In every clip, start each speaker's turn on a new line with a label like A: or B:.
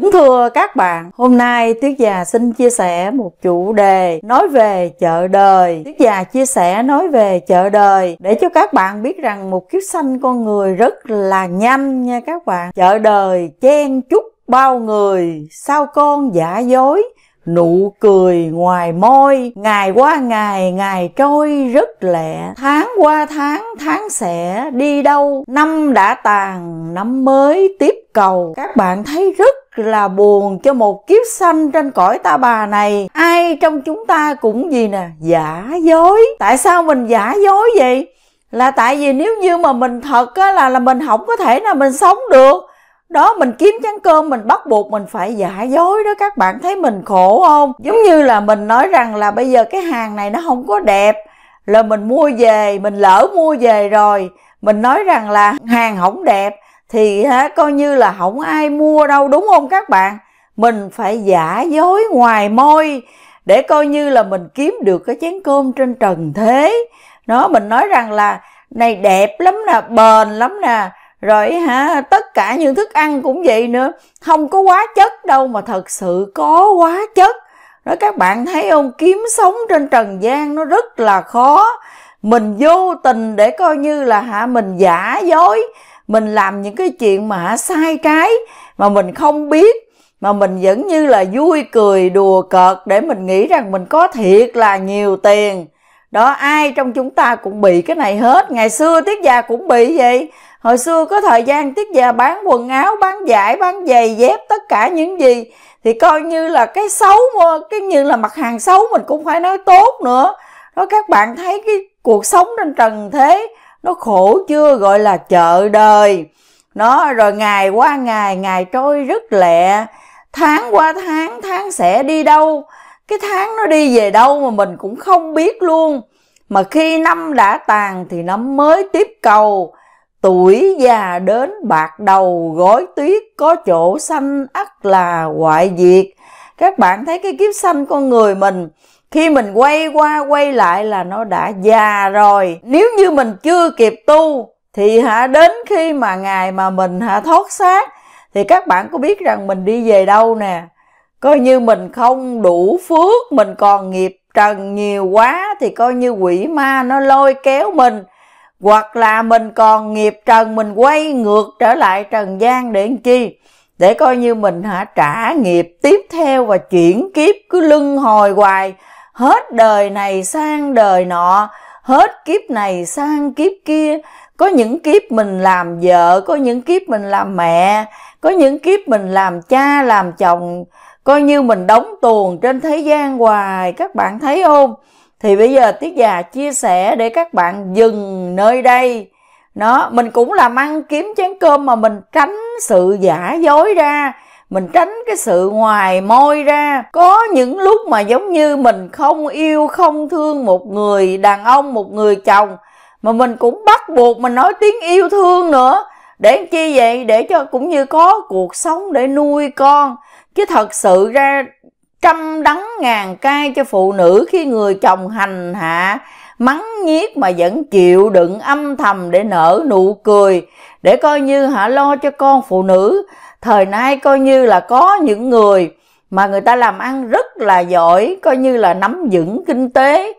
A: Kính thưa các bạn, hôm nay Tuyết Già xin chia sẻ một chủ đề nói về chợ đời. Tuyết Già chia sẻ nói về chợ đời để cho các bạn biết rằng một kiếp sanh con người rất là nhanh nha các bạn. Chợ đời chen chúc bao người, sao con giả dối, nụ cười ngoài môi ngày qua ngày ngày trôi rất lẹ tháng qua tháng tháng sẽ đi đâu năm đã tàn năm mới tiếp cầu các bạn thấy rất là buồn cho một kiếp sanh trên cõi ta bà này ai trong chúng ta cũng gì nè giả dối tại sao mình giả dối vậy là tại vì nếu như mà mình thật á, là là mình không có thể là mình sống được đó mình kiếm chén cơm mình bắt buộc mình phải giả dối đó các bạn thấy mình khổ không giống như là mình nói rằng là bây giờ cái hàng này nó không có đẹp là mình mua về mình lỡ mua về rồi mình nói rằng là hàng không đẹp thì coi như là không ai mua đâu đúng không các bạn mình phải giả dối ngoài môi để coi như là mình kiếm được cái chén cơm trên trần thế nó mình nói rằng là này đẹp lắm nè bền lắm nè rồi hả tất cả những thức ăn cũng vậy nữa không có quá chất đâu mà thật sự có quá chất đó các bạn thấy không kiếm sống trên trần gian nó rất là khó mình vô tình để coi như là hả mình giả dối mình làm những cái chuyện mà sai trái mà mình không biết mà mình vẫn như là vui cười đùa cợt để mình nghĩ rằng mình có thiệt là nhiều tiền đó ai trong chúng ta cũng bị cái này hết ngày xưa tiết già cũng bị vậy hồi xưa có thời gian tiết già bán quần áo bán vải bán giày dép tất cả những gì thì coi như là cái xấu cái như là mặt hàng xấu mình cũng phải nói tốt nữa đó các bạn thấy cái cuộc sống trên trần thế nó khổ chưa gọi là chợ đời nó rồi ngày qua ngày ngày trôi rất lẹ tháng qua tháng tháng sẽ đi đâu cái tháng nó đi về đâu mà mình cũng không biết luôn mà khi năm đã tàn thì năm mới tiếp cầu tuổi già đến bạc đầu gói tuyết có chỗ xanh ắt là hoại diệt các bạn thấy cái kiếp xanh con người mình khi mình quay qua quay lại là nó đã già rồi nếu như mình chưa kịp tu thì hả đến khi mà ngày mà mình hả thoát xác thì các bạn có biết rằng mình đi về đâu nè coi như mình không đủ phước mình còn nghiệp trần nhiều quá thì coi như quỷ ma nó lôi kéo mình hoặc là mình còn nghiệp trần mình quay ngược trở lại trần gian để làm chi để coi như mình hả trả nghiệp tiếp theo và chuyển kiếp cứ lưng hồi hoài hết đời này sang đời nọ hết kiếp này sang kiếp kia có những kiếp mình làm vợ có những kiếp mình làm mẹ có những kiếp mình làm cha làm chồng coi như mình đóng tuồng trên thế gian hoài các bạn thấy không thì bây giờ tiết già chia sẻ để các bạn dừng nơi đây nó mình cũng làm ăn kiếm chén cơm mà mình tránh sự giả dối ra mình tránh cái sự ngoài môi ra có những lúc mà giống như mình không yêu không thương một người đàn ông một người chồng mà mình cũng bắt buộc mình nói tiếng yêu thương nữa để chi vậy để cho cũng như có cuộc sống để nuôi con chứ thật sự ra trăm đắng ngàn cay cho phụ nữ khi người chồng hành hạ mắng nhiếc mà vẫn chịu đựng âm thầm để nở nụ cười để coi như hả lo cho con phụ nữ thời nay coi như là có những người mà người ta làm ăn rất là giỏi coi như là nắm vững kinh tế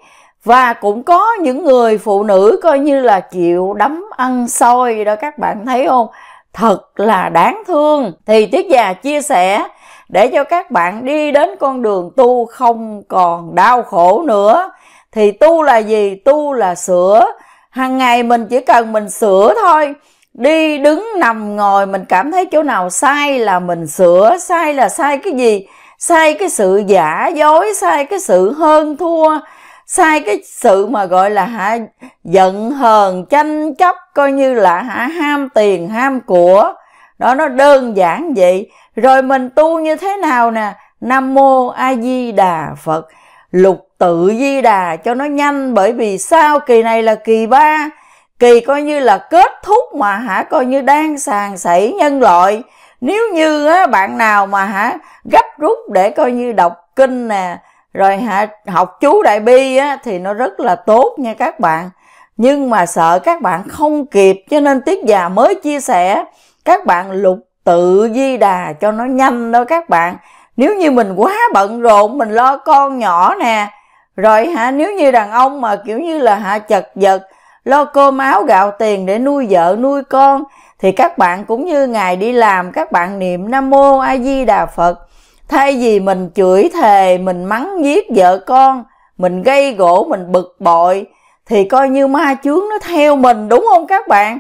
A: và cũng có những người phụ nữ coi như là chịu đấm ăn xôi đó các bạn thấy không thật là đáng thương thì tiết già chia sẻ để cho các bạn đi đến con đường tu không còn đau khổ nữa thì tu là gì tu là sửa hàng ngày mình chỉ cần mình sửa thôi đi đứng nằm ngồi mình cảm thấy chỗ nào sai là mình sửa sai là sai cái gì sai cái sự giả dối sai cái sự hơn thua sai cái sự mà gọi là hả giận hờn tranh chấp coi như là hả ham tiền ham của đó nó đơn giản vậy rồi mình tu như thế nào nè nam mô a di đà phật lục tự di đà cho nó nhanh bởi vì sao kỳ này là kỳ ba kỳ coi như là kết thúc mà hả coi như đang sàn sảy nhân loại nếu như á, bạn nào mà hả gấp rút để coi như đọc kinh nè rồi hả học chú đại bi á, thì nó rất là tốt nha các bạn nhưng mà sợ các bạn không kịp cho nên tiết già mới chia sẻ các bạn lục tự di đà cho nó nhanh đó các bạn nếu như mình quá bận rộn mình lo con nhỏ nè rồi hả nếu như đàn ông mà kiểu như là hả chật vật lo cơm áo gạo tiền để nuôi vợ nuôi con thì các bạn cũng như ngài đi làm các bạn niệm nam mô a di đà phật thay vì mình chửi thề mình mắng giết vợ con mình gây gỗ mình bực bội thì coi như ma chướng nó theo mình đúng không các bạn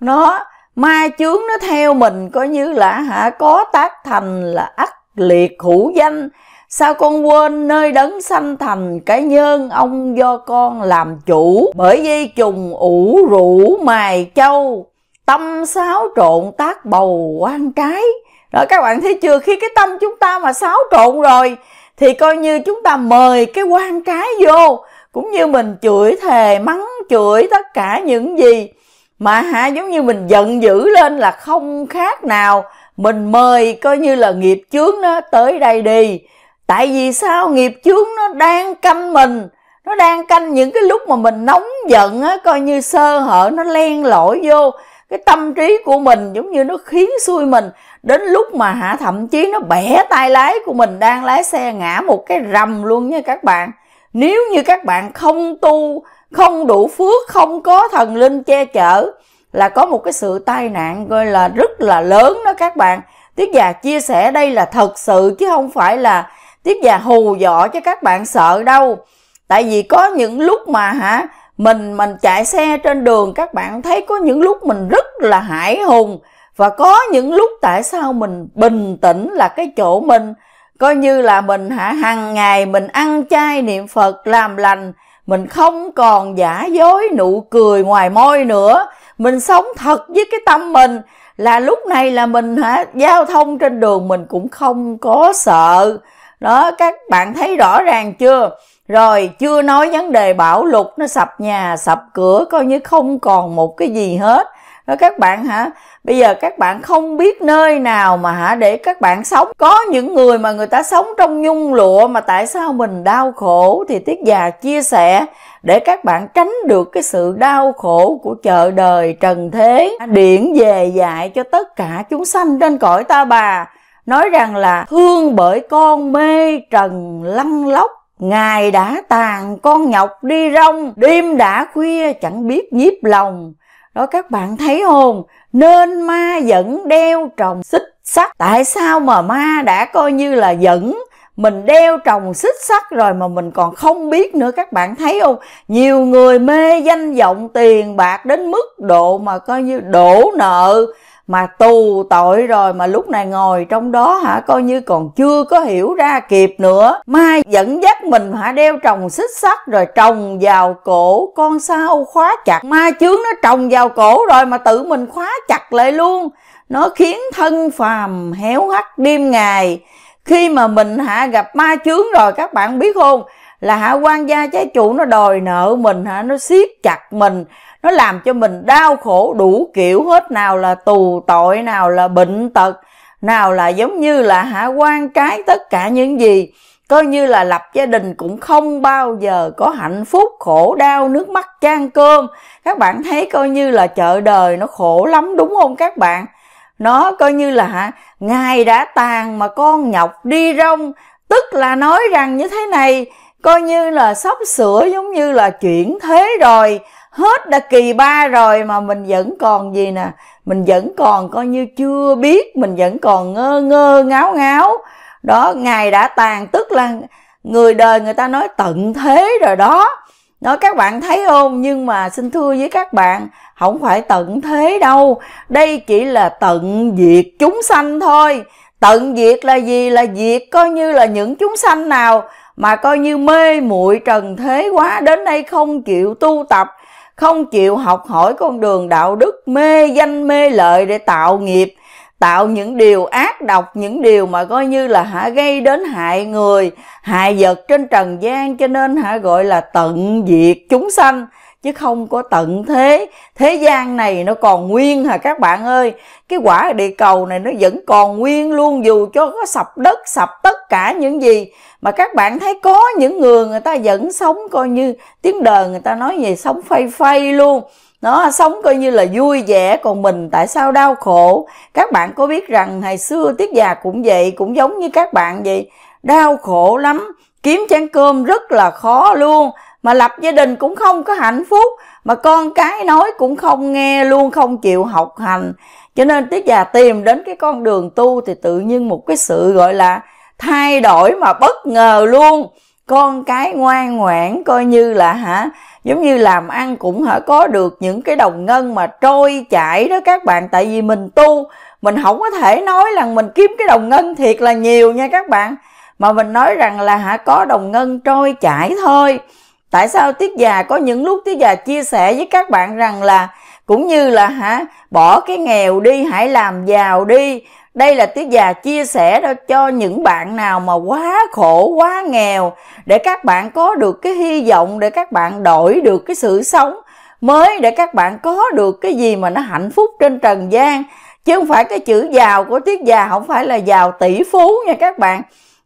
A: nó ma chướng nó theo mình coi như là hả có tác thành là ắt liệt hữu danh Sao con quên nơi đấng sanh thành cái nhân ông do con làm chủ Bởi dây trùng ủ rũ mài châu Tâm xáo trộn tác bầu quan trái Đó các bạn thấy chưa khi cái tâm chúng ta mà xáo trộn rồi Thì coi như chúng ta mời cái quan trái vô Cũng như mình chửi thề mắng chửi tất cả những gì Mà hả giống như mình giận dữ lên là không khác nào Mình mời coi như là nghiệp chướng nó tới đây đi tại vì sao nghiệp chướng nó đang canh mình nó đang canh những cái lúc mà mình nóng giận á coi như sơ hở nó len lỏi vô cái tâm trí của mình giống như nó khiến xui mình đến lúc mà hạ thậm chí nó bẻ tay lái của mình đang lái xe ngã một cái rầm luôn nha các bạn nếu như các bạn không tu không đủ phước không có thần linh che chở là có một cái sự tai nạn gọi là rất là lớn đó các bạn tiết già chia sẻ đây là thật sự chứ không phải là tiếp và hù dọ cho các bạn sợ đâu. Tại vì có những lúc mà hả mình mình chạy xe trên đường các bạn thấy có những lúc mình rất là hải hùng và có những lúc tại sao mình bình tĩnh là cái chỗ mình coi như là mình hả hàng ngày mình ăn chay niệm Phật làm lành mình không còn giả dối nụ cười ngoài môi nữa mình sống thật với cái tâm mình là lúc này là mình hả giao thông trên đường mình cũng không có sợ đó các bạn thấy rõ ràng chưa rồi chưa nói vấn đề bảo lục nó sập nhà sập cửa coi như không còn một cái gì hết đó các bạn hả bây giờ các bạn không biết nơi nào mà hả để các bạn sống có những người mà người ta sống trong nhung lụa mà tại sao mình đau khổ thì tiết già chia sẻ để các bạn tránh được cái sự đau khổ của chợ đời trần thế điển về dạy cho tất cả chúng sanh trên cõi ta bà nói rằng là thương bởi con mê trần lăn lóc Ngài đã tàn con nhọc đi rong, đêm đã khuya chẳng biết nhiếp lòng. Đó các bạn thấy không? Nên ma vẫn đeo trồng xích sắt. Tại sao mà ma đã coi như là dẫn mình đeo trồng xích sắt rồi mà mình còn không biết nữa các bạn thấy không? Nhiều người mê danh vọng tiền bạc đến mức độ mà coi như đổ nợ, mà tù tội rồi mà lúc này ngồi trong đó hả coi như còn chưa có hiểu ra kịp nữa mai dẫn dắt mình hả đeo trồng xích sắt rồi trồng vào cổ con sao khóa chặt ma chướng nó trồng vào cổ rồi mà tự mình khóa chặt lại luôn nó khiến thân phàm héo hắt đêm ngày khi mà mình hả gặp ma chướng rồi các bạn biết không là hạ quan gia trái chủ nó đòi nợ mình hả nó siết chặt mình nó làm cho mình đau khổ đủ kiểu hết nào là tù tội nào là bệnh tật nào là giống như là hạ quan cái tất cả những gì coi như là lập gia đình cũng không bao giờ có hạnh phúc khổ đau nước mắt chan cơm các bạn thấy coi như là chợ đời nó khổ lắm đúng không các bạn nó coi như là hả ngài đã tàn mà con nhọc đi rong tức là nói rằng như thế này coi như là sắp sửa giống như là chuyển thế rồi hết đã kỳ ba rồi mà mình vẫn còn gì nè mình vẫn còn coi như chưa biết mình vẫn còn ngơ ngơ ngáo ngáo đó ngày đã tàn tức là người đời người ta nói tận thế rồi đó đó các bạn thấy không nhưng mà xin thưa với các bạn không phải tận thế đâu đây chỉ là tận diệt chúng sanh thôi tận diệt là gì là diệt coi như là những chúng sanh nào mà coi như mê muội trần thế quá đến đây không chịu tu tập không chịu học hỏi con đường đạo đức mê danh mê lợi để tạo nghiệp tạo những điều ác độc những điều mà coi như là hả gây đến hại người hại vật trên trần gian cho nên hả gọi là tận diệt chúng sanh chứ không có tận thế thế gian này nó còn nguyên hả các bạn ơi cái quả địa cầu này nó vẫn còn nguyên luôn dù cho có sập đất sập tất cả những gì mà các bạn thấy có những người người ta vẫn sống coi như tiếng đời người ta nói về sống phay phay luôn nó sống coi như là vui vẻ còn mình tại sao đau khổ các bạn có biết rằng ngày xưa tiết già cũng vậy cũng giống như các bạn vậy đau khổ lắm kiếm chén cơm rất là khó luôn mà lập gia đình cũng không có hạnh phúc mà con cái nói cũng không nghe luôn không chịu học hành cho nên tiết già tìm đến cái con đường tu thì tự nhiên một cái sự gọi là thay đổi mà bất ngờ luôn con cái ngoan ngoãn coi như là hả giống như làm ăn cũng hả có được những cái đồng ngân mà trôi chảy đó các bạn tại vì mình tu mình không có thể nói là mình kiếm cái đồng ngân thiệt là nhiều nha các bạn mà mình nói rằng là hả có đồng ngân trôi chảy thôi Tại sao Tiết Già có những lúc Tiết Già chia sẻ với các bạn rằng là cũng như là hả bỏ cái nghèo đi hãy làm giàu đi đây là tiết già chia sẻ đó cho những bạn nào mà quá khổ quá nghèo để các bạn có được cái hy vọng để các bạn đổi được cái sự sống mới để các bạn có được cái gì mà nó hạnh phúc trên trần gian chứ không phải cái chữ giàu của tiết già không phải là giàu tỷ phú nha các bạn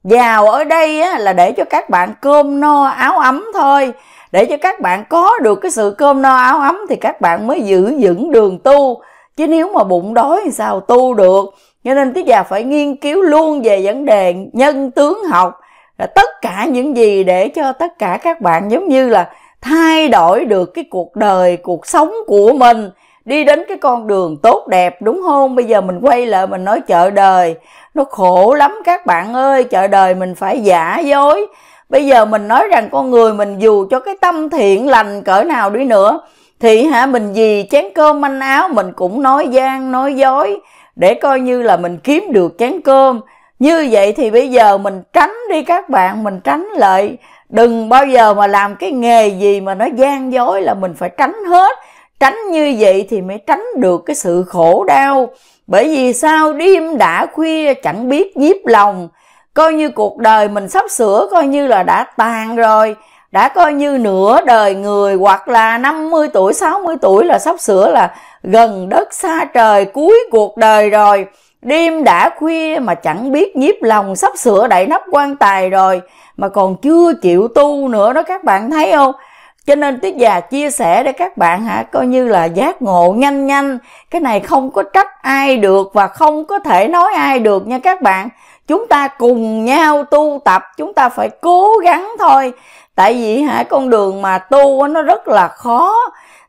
A: giàu ở đây á, là để cho các bạn cơm no áo ấm thôi để cho các bạn có được cái sự cơm no áo ấm thì các bạn mới giữ vững đường tu chứ nếu mà bụng đói thì sao tu được cho nên tiết già phải nghiên cứu luôn về vấn đề nhân tướng học là tất cả những gì để cho tất cả các bạn giống như là thay đổi được cái cuộc đời cuộc sống của mình đi đến cái con đường tốt đẹp đúng không bây giờ mình quay lại mình nói chợ đời nó khổ lắm các bạn ơi chợ đời mình phải giả dối bây giờ mình nói rằng con người mình dù cho cái tâm thiện lành cỡ nào đi nữa thì hả mình gì chén cơm manh áo mình cũng nói gian nói dối để coi như là mình kiếm được chén cơm như vậy thì bây giờ mình tránh đi các bạn mình tránh lại đừng bao giờ mà làm cái nghề gì mà nó gian dối là mình phải tránh hết tránh như vậy thì mới tránh được cái sự khổ đau bởi vì sao đêm đã khuya chẳng biết nhiếp lòng coi như cuộc đời mình sắp sửa coi như là đã tàn rồi đã coi như nửa đời người hoặc là 50 tuổi 60 tuổi là sắp sửa là gần đất xa trời cuối cuộc đời rồi đêm đã khuya mà chẳng biết nhiếp lòng sắp sửa đậy nắp quan tài rồi mà còn chưa chịu tu nữa đó các bạn thấy không cho nên tuyết già chia sẻ để các bạn hả coi như là giác ngộ nhanh nhanh cái này không có trách ai được và không có thể nói ai được nha các bạn chúng ta cùng nhau tu tập chúng ta phải cố gắng thôi tại vì hả con đường mà tu nó rất là khó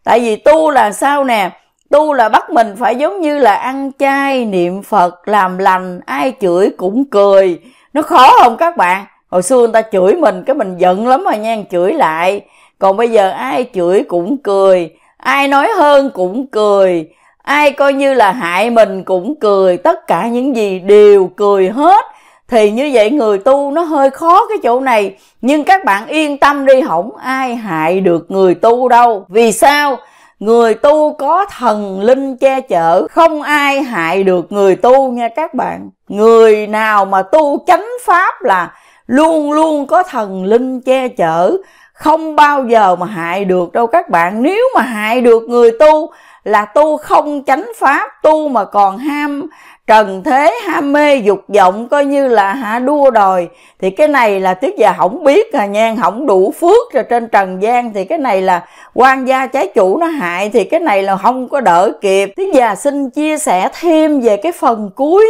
A: tại vì tu là sao nè tu là bắt mình phải giống như là ăn chay niệm phật làm lành ai chửi cũng cười nó khó không các bạn hồi xưa người ta chửi mình cái mình giận lắm rồi nha chửi lại còn bây giờ ai chửi cũng cười ai nói hơn cũng cười ai coi như là hại mình cũng cười tất cả những gì đều cười hết thì như vậy người tu nó hơi khó cái chỗ này nhưng các bạn yên tâm đi không ai hại được người tu đâu vì sao người tu có thần linh che chở không ai hại được người tu nha các bạn người nào mà tu chánh pháp là luôn luôn có thần linh che chở không bao giờ mà hại được đâu các bạn nếu mà hại được người tu là tu không chánh pháp tu mà còn ham trần thế ham mê dục vọng coi như là hạ đua đòi thì cái này là tuyết già không biết à nhan không đủ phước rồi trên trần gian thì cái này là quan gia trái chủ nó hại thì cái này là không có đỡ kịp tuyết già xin chia sẻ thêm về cái phần cuối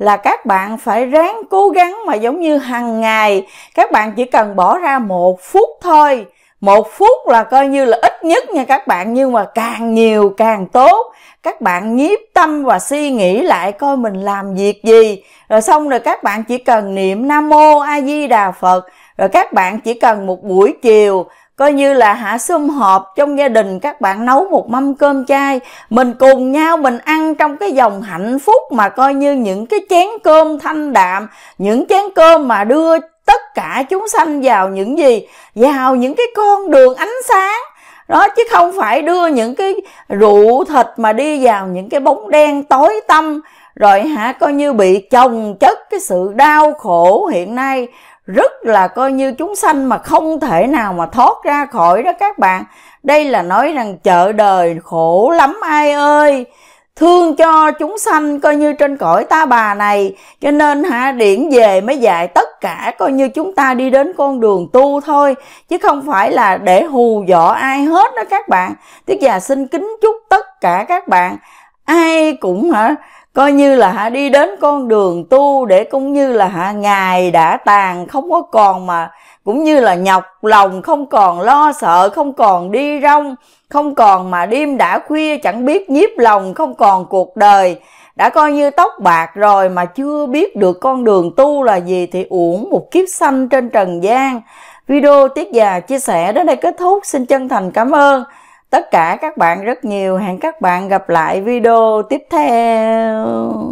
A: là các bạn phải ráng cố gắng mà giống như hàng ngày các bạn chỉ cần bỏ ra một phút thôi một phút là coi như là ít nhất nha các bạn nhưng mà càng nhiều càng tốt các bạn nhiếp tâm và suy nghĩ lại coi mình làm việc gì rồi xong rồi các bạn chỉ cần niệm nam mô a di đà phật rồi các bạn chỉ cần một buổi chiều coi như là hạ sum họp trong gia đình các bạn nấu một mâm cơm chay mình cùng nhau mình ăn trong cái dòng hạnh phúc mà coi như những cái chén cơm thanh đạm những chén cơm mà đưa tất cả chúng sanh vào những gì vào những cái con đường ánh sáng đó chứ không phải đưa những cái rượu thịt mà đi vào những cái bóng đen tối tăm rồi hả coi như bị chồng chất cái sự đau khổ hiện nay rất là coi như chúng sanh mà không thể nào mà thoát ra khỏi đó các bạn đây là nói rằng chợ đời khổ lắm ai ơi thương cho chúng sanh coi như trên cõi ta bà này cho nên hả điển về mới dạy tất cả coi như chúng ta đi đến con đường tu thôi chứ không phải là để hù dọa ai hết đó các bạn tiết già xin kính chúc tất cả các bạn ai cũng hả coi như là hả đi đến con đường tu để cũng như là hả ngài đã tàn không có còn mà cũng như là nhọc lòng không còn lo sợ không còn đi rong không còn mà đêm đã khuya chẳng biết nhiếp lòng không còn cuộc đời đã coi như tóc bạc rồi mà chưa biết được con đường tu là gì thì uổng một kiếp xanh trên trần gian video tiết già chia sẻ đến đây kết thúc xin chân thành cảm ơn tất cả các bạn rất nhiều hẹn các bạn gặp lại video tiếp theo